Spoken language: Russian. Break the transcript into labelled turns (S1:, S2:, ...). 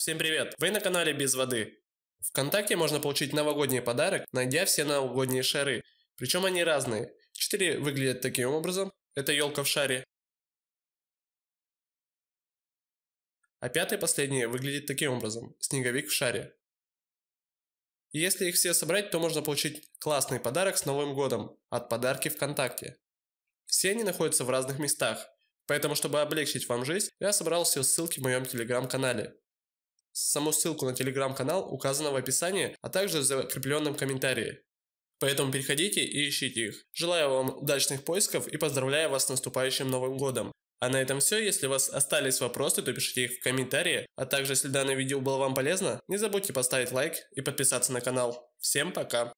S1: Всем привет! Вы на канале Без воды. Вконтакте можно получить новогодний подарок, найдя все
S2: новогодние шары. Причем они разные. Четыре выглядят таким образом. Это елка в
S3: шаре. А пятый последний выглядит таким образом. Снеговик в шаре. И если их все собрать, то можно получить
S1: классный подарок с Новым годом от подарки ВКонтакте. Все они находятся в разных местах, поэтому, чтобы облегчить вам жизнь, я собрал все ссылки в моем телеграм-канале. Саму ссылку на телеграм-канал указана в описании, а также в закрепленном комментарии. Поэтому переходите и ищите их. Желаю вам удачных поисков и поздравляю вас с наступающим Новым Годом. А на этом все. Если у вас остались вопросы, то пишите их в комментарии. А также, если данное
S3: видео было вам полезно, не забудьте поставить лайк и подписаться на канал. Всем пока!